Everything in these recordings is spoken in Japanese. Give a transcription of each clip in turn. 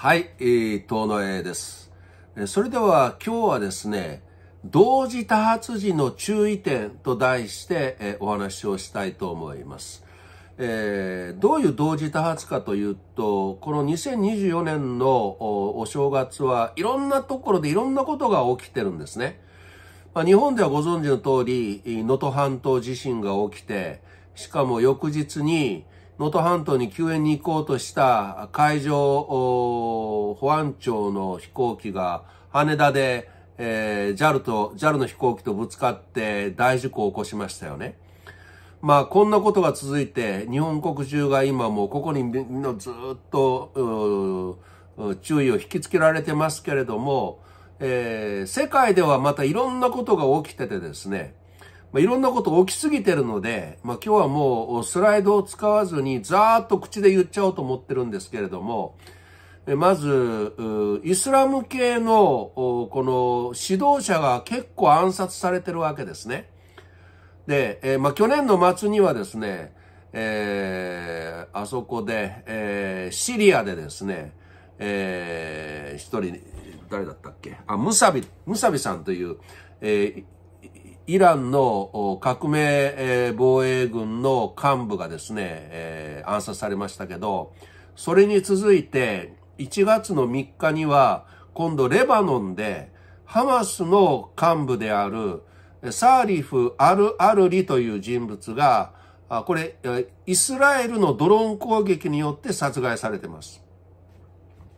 はい、えー、遠野絵です。それでは今日はですね、同時多発時の注意点と題して、えお話をしたいと思います。えー、どういう同時多発かというと、この2024年のお正月はいろんなところでいろんなことが起きてるんですね。まあ、日本ではご存知の通り、能登半島地震が起きて、しかも翌日に、能登半島に救援に行こうとした海上保安庁の飛行機が羽田で、えー、JAL と、JAL の飛行機とぶつかって大事故を起こしましたよね。まあこんなことが続いて日本国中が今もうここにみんなずっと注意を引きつけられてますけれども、えー、世界ではまたいろんなことが起きててですね、まあ、いろんなこと起きすぎてるので、まあ、今日はもうスライドを使わずにざーっと口で言っちゃおうと思ってるんですけれども、まず、イスラム系のこの指導者が結構暗殺されてるわけですね。で、えー、まあ、去年の末にはですね、えー、あそこで、えー、シリアでですね、えー、一人、誰だったっけあ、ムサビ、ムサビさんという、えーイランの革命防衛軍の幹部がですね、え暗殺されましたけど、それに続いて1月の3日には今度レバノンでハマスの幹部であるサーリフ・アル・アルリという人物が、これ、イスラエルのドローン攻撃によって殺害されてます。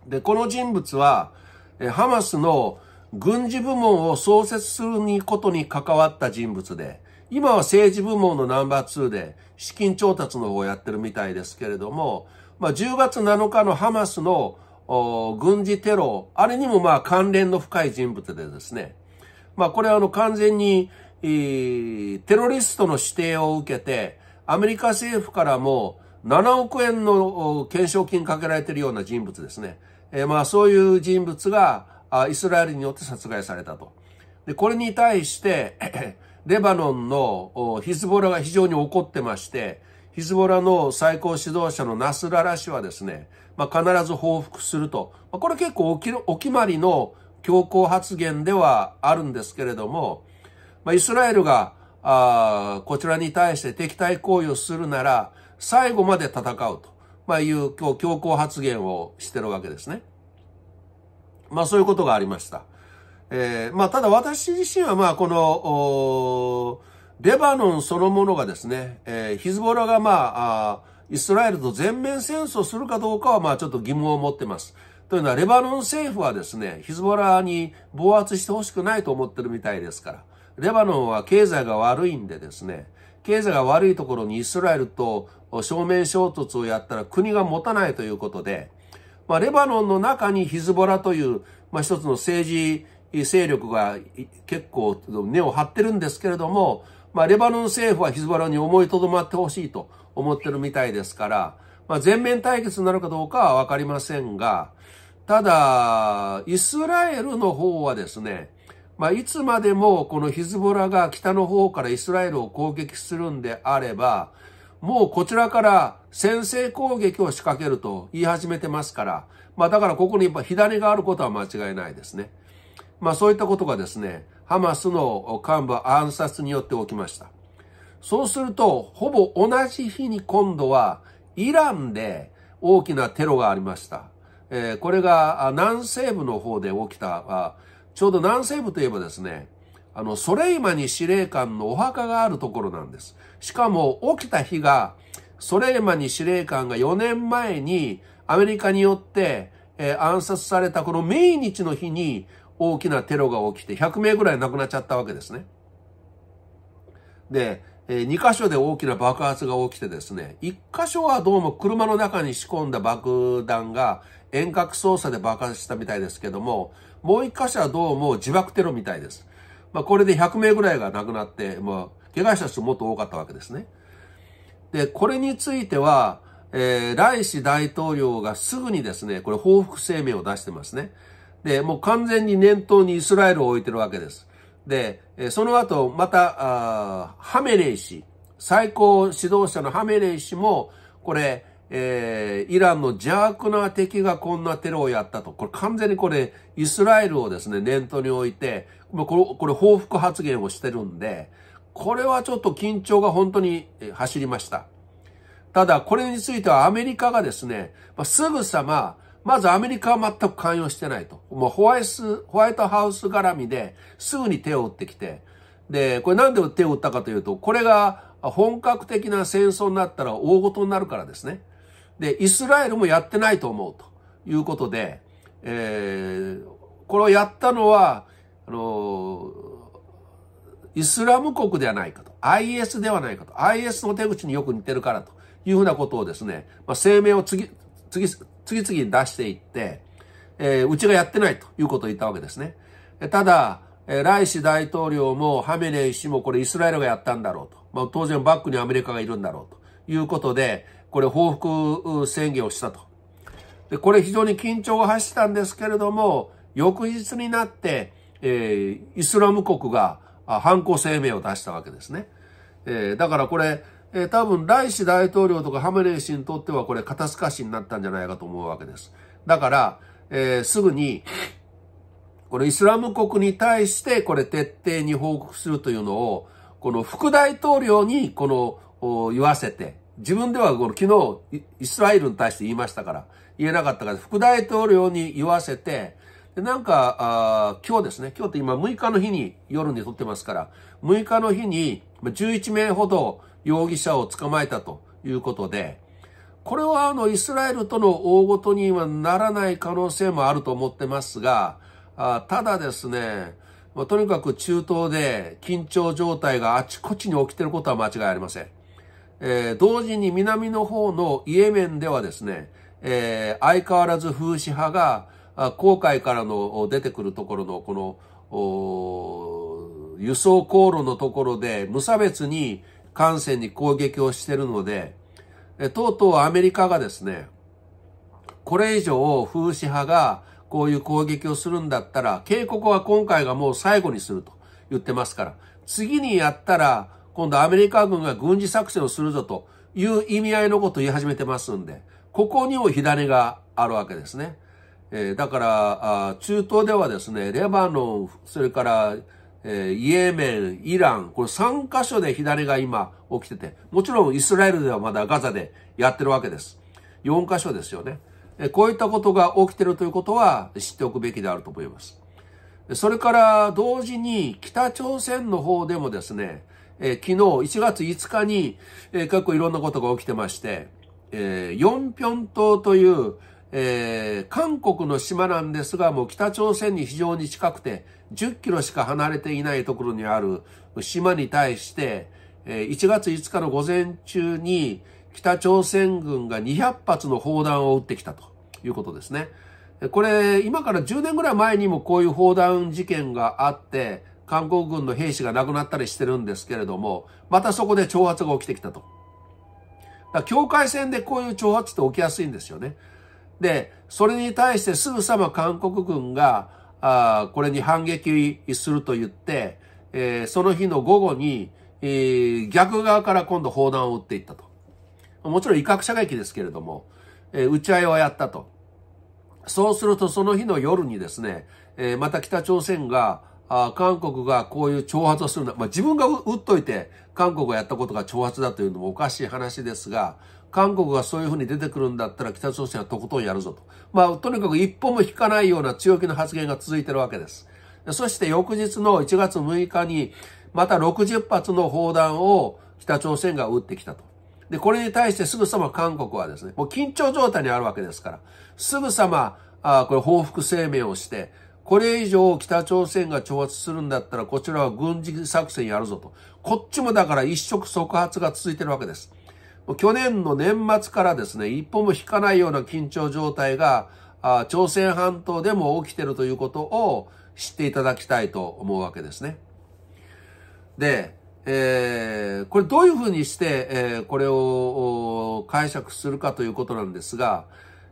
で、この人物は、ハマスの軍事部門を創設することに関わった人物で、今は政治部門のナンバー2で資金調達の方をやってるみたいですけれども、まあ、10月7日のハマスの軍事テロ、あれにもまあ関連の深い人物でですね、まあこれはあの完全に、えー、テロリストの指定を受けて、アメリカ政府からも7億円の懸賞金かけられているような人物ですね。えー、まあそういう人物が、あイスラエルによって殺害されたと。で、これに対して、レバノンのヒズボラが非常に怒ってまして、ヒズボラの最高指導者のナスララ氏はですね、まあ、必ず報復すると。まあ、これ結構お決まりの強硬発言ではあるんですけれども、まあ、イスラエルがあこちらに対して敵対行為をするなら、最後まで戦うと、まあ、いう強行発言をしてるわけですね。まあそういうことがありました。えー、まあただ私自身はまあこの、レバノンそのものがですね、えー、ヒズボラがまああ、イスラエルと全面戦争するかどうかはまあちょっと疑問を持ってます。というのはレバノン政府はですね、ヒズボラに暴圧してほしくないと思ってるみたいですから。レバノンは経済が悪いんでですね、経済が悪いところにイスラエルと正面衝突をやったら国が持たないということで、まあ、レバノンの中にヒズボラという、まあ、一つの政治勢力が結構根を張ってるんですけれども、まあ、レバノン政府はヒズボラに思いとどまってほしいと思ってるみたいですから、まあ、全面対決になるかどうかはわかりませんが、ただ、イスラエルの方はですね、まあ、いつまでもこのヒズボラが北の方からイスラエルを攻撃するんであれば、もうこちらから先制攻撃を仕掛けると言い始めてますから、まあだからここにやっぱ火種があることは間違いないですね。まあそういったことがですね、ハマスの幹部暗殺によって起きました。そうすると、ほぼ同じ日に今度はイランで大きなテロがありました。えー、これが南西部の方で起きたちょうど南西部といえばですね、あの、ソレイマニ司令官のお墓があるところなんです。しかも起きた日が、ソレイマニ司令官が4年前にアメリカによって、えー、暗殺されたこの命日の日に大きなテロが起きて100名ぐらい亡くなっちゃったわけですね。で、えー、2箇所で大きな爆発が起きてですね、1箇所はどうも車の中に仕込んだ爆弾が遠隔操作で爆発したみたいですけども、もう1箇所はどうも自爆テロみたいです。まあ、これで100名ぐらいが亡くなって、まあ、怪我した人もっと多かったわけですね。で、これについては、えー、ライシ大統領がすぐにですね、これ報復声明を出してますね。で、もう完全に念頭にイスラエルを置いてるわけです。で、その後、また、ハメレイ氏、最高指導者のハメレイ氏も、これ、えー、イランの邪悪な敵がこんなテロをやったと。これ完全にこれ、イスラエルをですね、念頭に置いて、これ、これ報復発言をしてるんで、これはちょっと緊張が本当に走りました。ただ、これについてはアメリカがですね、ますぐさま、まずアメリカは全く関与してないと。もうホワイスホワイトハウス絡みですぐに手を打ってきて、で、これなんで手を打ったかというと、これが本格的な戦争になったら大事になるからですね。で、イスラエルもやってないと思うということで、えー、これをやったのは、あのーイスラム国ではないかと、IS ではないかと、IS の手口によく似てるからというふうなことをですね、まあ、声明を次、次、次々に出していって、えー、うちがやってないということを言ったわけですね。ただ、えライシ大統領もハメネイ氏もこれイスラエルがやったんだろうと。まあ、当然バックにアメリカがいるんだろうということで、これ報復宣言をしたと。で、これ非常に緊張が走ったんですけれども、翌日になって、えー、イスラム国が犯行声明を出したわけですね。えー、だからこれ、えー、多分ライシ大統領とかハメネイ氏にとってはこれ肩透かしになったんじゃないかと思うわけです。だから、えー、すぐに、このイスラム国に対してこれ徹底に報告するというのを、この副大統領にこの言わせて、自分ではこの昨日イスラエルに対して言いましたから、言えなかったから、副大統領に言わせて、で、なんか、あ今日ですね、今日って今6日の日に夜に撮ってますから、6日の日に11名ほど容疑者を捕まえたということで、これはあの、イスラエルとの大ごとにはならない可能性もあると思ってますが、あただですね、まあ、とにかく中東で緊張状態があちこちに起きてることは間違いありません。えー、同時に南の方のイエメンではですね、えー、相変わらず風刺派が航海からの出てくるところのこの輸送航路のところで無差別に艦船に攻撃をしてるので、とうとうアメリカがですね、これ以上風刺派がこういう攻撃をするんだったら、警告は今回がもう最後にすると言ってますから、次にやったら今度アメリカ軍が軍事作戦をするぞという意味合いのことを言い始めてますんで、ここにも火種があるわけですね。えー、だから中東ではですね、レバノン、それから、えー、イエメン、イラン、これ3カ所で左が今起きてて、もちろんイスラエルではまだガザでやってるわけです。4カ所ですよね。えー、こういったことが起きてるということは知っておくべきであると思います。それから同時に北朝鮮の方でもですね、えー、昨日1月5日に、えー、結構いろんなことが起きてまして、えー、ヨンピョン島という、えー、韓国の島なんですが、もう北朝鮮に非常に近くて、10キロしか離れていないところにある島に対して、えー、1月5日の午前中に北朝鮮軍が200発の砲弾を撃ってきたということですね。これ、今から10年ぐらい前にもこういう砲弾事件があって、韓国軍の兵士が亡くなったりしてるんですけれども、またそこで挑発が起きてきたと。だ境界線でこういう挑発って起きやすいんですよね。で、それに対してすぐさま韓国軍が、あこれに反撃すると言って、えー、その日の午後に、えー、逆側から今度砲弾を撃っていったと。もちろん威嚇射撃ですけれども、えー、撃ち合いをやったと。そうするとその日の夜にですね、えー、また北朝鮮が、あ韓国がこういう挑発をするな。まあ、自分が撃っといて、韓国がやったことが挑発だというのもおかしい話ですが、韓国がそういうふうに出てくるんだったら北朝鮮はとことんやるぞと。まあ、とにかく一歩も引かないような強気の発言が続いてるわけです。そして翌日の1月6日に、また60発の砲弾を北朝鮮が撃ってきたと。で、これに対してすぐさま韓国はですね、もう緊張状態にあるわけですから、すぐさま、あこれ報復声明をして、これ以上北朝鮮が挑発するんだったら、こちらは軍事作戦やるぞと。こっちもだから一触即発が続いてるわけです。去年の年末からですね、一歩も引かないような緊張状態が、朝鮮半島でも起きてるということを知っていただきたいと思うわけですね。で、えー、これどういうふうにして、えー、これを解釈するかということなんですが、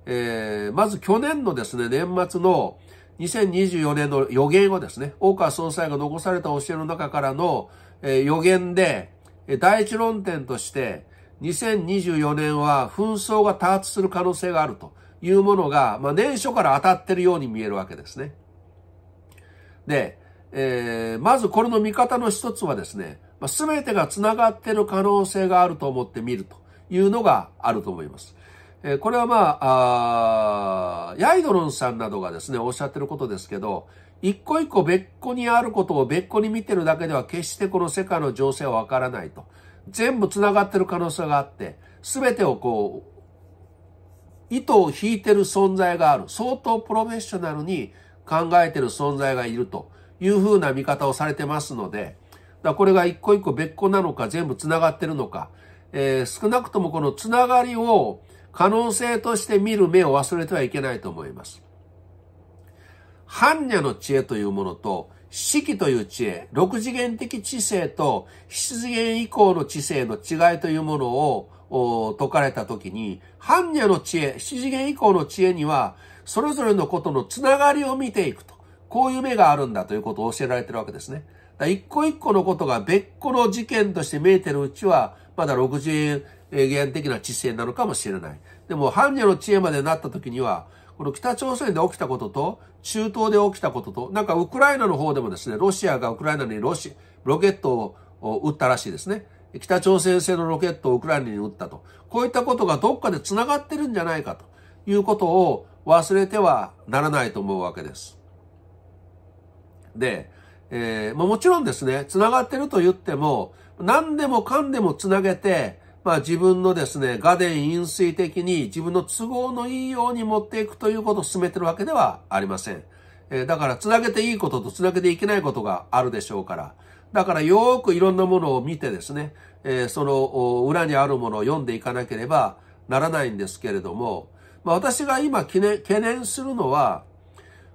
えー、まず去年のですね、年末の2024年の予言をですね、大川総裁が残された教えの中からの、え予言で、第一論点として、2024年は紛争が多発する可能性があるというものが、まあ、年初から当たってるように見えるわけですね。で、えー、まずこれの見方の一つはですね、まあ、全てが繋がってる可能性があると思って見るというのがあると思います。えー、これはまあ、あヤイドロンさんなどがですね、おっしゃってることですけど、一個一個別個にあることを別個に見てるだけでは決してこの世界の情勢はわからないと。全部繋がってる可能性があって、すべてをこう、糸を引いてる存在がある。相当プロフェッショナルに考えてる存在がいるというふうな見方をされてますので、だこれが一個一個別個なのか、全部繋がってるのか、えー、少なくともこの繋がりを可能性として見る目を忘れてはいけないと思います。般若の知恵というものと、四季という知恵、六次元的知性と七次元以降の知性の違いというものを解かれたときに、般若の知恵、七次元以降の知恵には、それぞれのことのつながりを見ていくと。こういう目があるんだということを教えられてるわけですね。だ一個一個のことが別個の事件として見えてるうちは、まだ六次元的な知性なのかもしれない。でも、般若の知恵までなった時には、この北朝鮮で起きたことと、中東で起きたことと、なんかウクライナの方でもですね、ロシアがウクライナにロシ、ロケットを撃ったらしいですね。北朝鮮製のロケットをウクライナに撃ったと。こういったことがどっかで繋がってるんじゃないかということを忘れてはならないと思うわけです。で、えー、もちろんですね、繋がってると言っても、何でもかんでも繋げて、まあ、自分のですね、画伝飲水的に自分の都合のいいように持っていくということを進めてるわけではありません。えー、だから繋げていいことと繋げていけないことがあるでしょうから。だからよーくいろんなものを見てですね、えー、その裏にあるものを読んでいかなければならないんですけれども、まあ、私が今懸念するのは、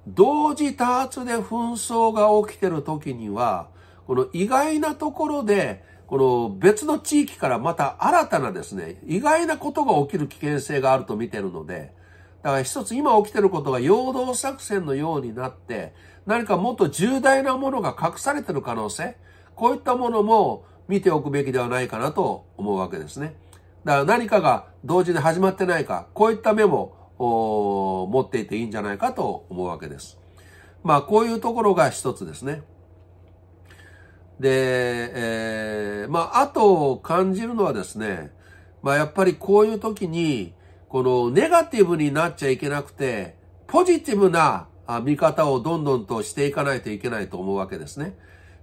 同時多発で紛争が起きてる時には、この意外なところで、この別の地域からまた新たなですね、意外なことが起きる危険性があると見てるので、だから一つ今起きてることが陽動作戦のようになって、何かもっと重大なものが隠されてる可能性、こういったものも見ておくべきではないかなと思うわけですね。だから何かが同時に始まってないか、こういった目も持っていていいんじゃないかと思うわけです。まあこういうところが一つですね。で、えー、まあ、あと感じるのはですね、まあ、やっぱりこういう時に、このネガティブになっちゃいけなくて、ポジティブな見方をどんどんとしていかないといけないと思うわけですね。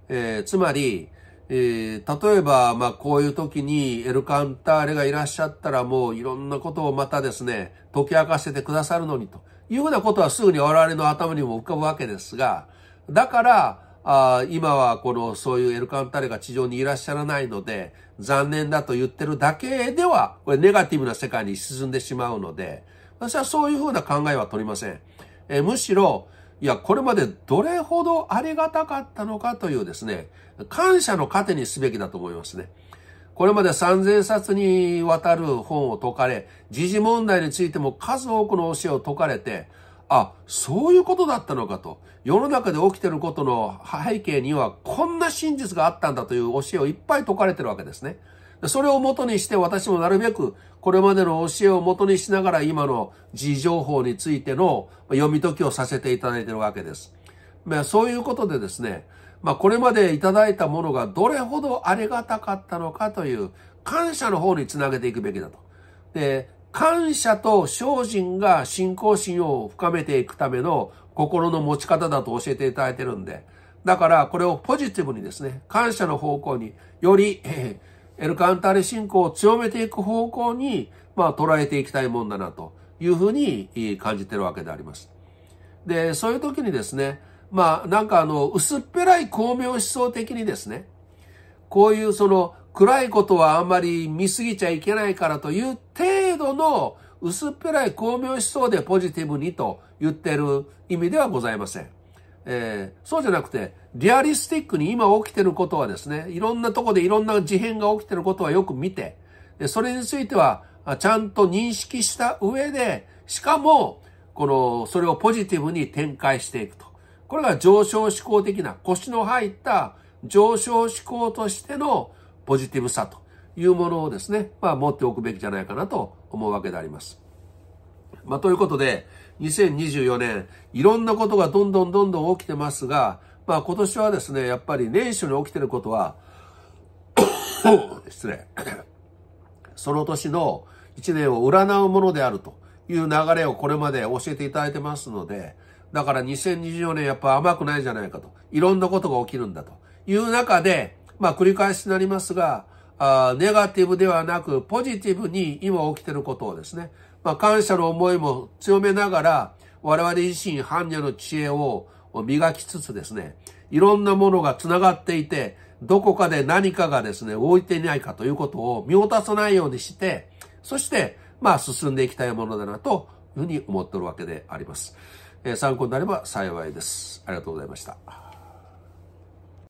えー、つまり、えー、例えば、まあ、こういう時にエルカンターレがいらっしゃったらもういろんなことをまたですね、解き明かせてくださるのにというようなことはすぐに我々の頭にも浮かぶわけですが、だから、あ今はこのそういうエルカンタレが地上にいらっしゃらないので、残念だと言ってるだけでは、これネガティブな世界に進んでしまうので、私はそういうふうな考えは取りません。えむしろ、いや、これまでどれほどありがたかったのかというですね、感謝の糧にすべきだと思いますね。これまで3000冊にわたる本を解かれ、時事問題についても数多くの教えを解かれて、あ、そういうことだったのかと。世の中で起きてることの背景にはこんな真実があったんだという教えをいっぱい説かれてるわけですね。それを元にして私もなるべくこれまでの教えを元にしながら今の字情報についての読み解きをさせていただいてるわけです。まあ、そういうことでですね、まあ、これまでいただいたものがどれほどありがたかったのかという感謝の方につなげていくべきだと。で、感謝と精進が信仰心を深めていくための心の持ち方だと教えていただいてるんで、だからこれをポジティブにですね、感謝の方向により、えー、エルカンターレ信仰を強めていく方向に、まあ捉えていきたいもんだなというふうに感じてるわけであります。で、そういう時にですね、まあなんかあの、薄っぺらい巧妙思想的にですね、こういうその暗いことはあんまり見すぎちゃいけないからという程度の薄っぺらい巧妙思想でポジティブにと言ってる意味ではございません。えー、そうじゃなくて、リアリスティックに今起きてることはですね、いろんなとこでいろんな事変が起きてることはよく見て、それについてはちゃんと認識した上で、しかも、この、それをポジティブに展開していくと。これが上昇思考的な、腰の入った上昇思考としてのポジティブさというものをですね、まあ持っておくべきじゃないかなと思うわけであります。まあということで、2024年、いろんなことがどんどんどんどん起きてますが、まあ今年はですね、やっぱり年初に起きてることは、失礼。その年の1年を占うものであるという流れをこれまで教えていただいてますので、だから2024年やっぱ甘くないじゃないかと。いろんなことが起きるんだという中で、まあ繰り返しになりますが、あネガティブではなくポジティブに今起きてることをですね、まあ感謝の思いも強めながら、我々自身般若の知恵を磨きつつですね、いろんなものが繋がっていて、どこかで何かがですね、動いていないかということを見落とさないようにして、そして、まあ進んでいきたいものだなというふうに思ってるわけであります。え参考になれば幸いです。ありがとうございました。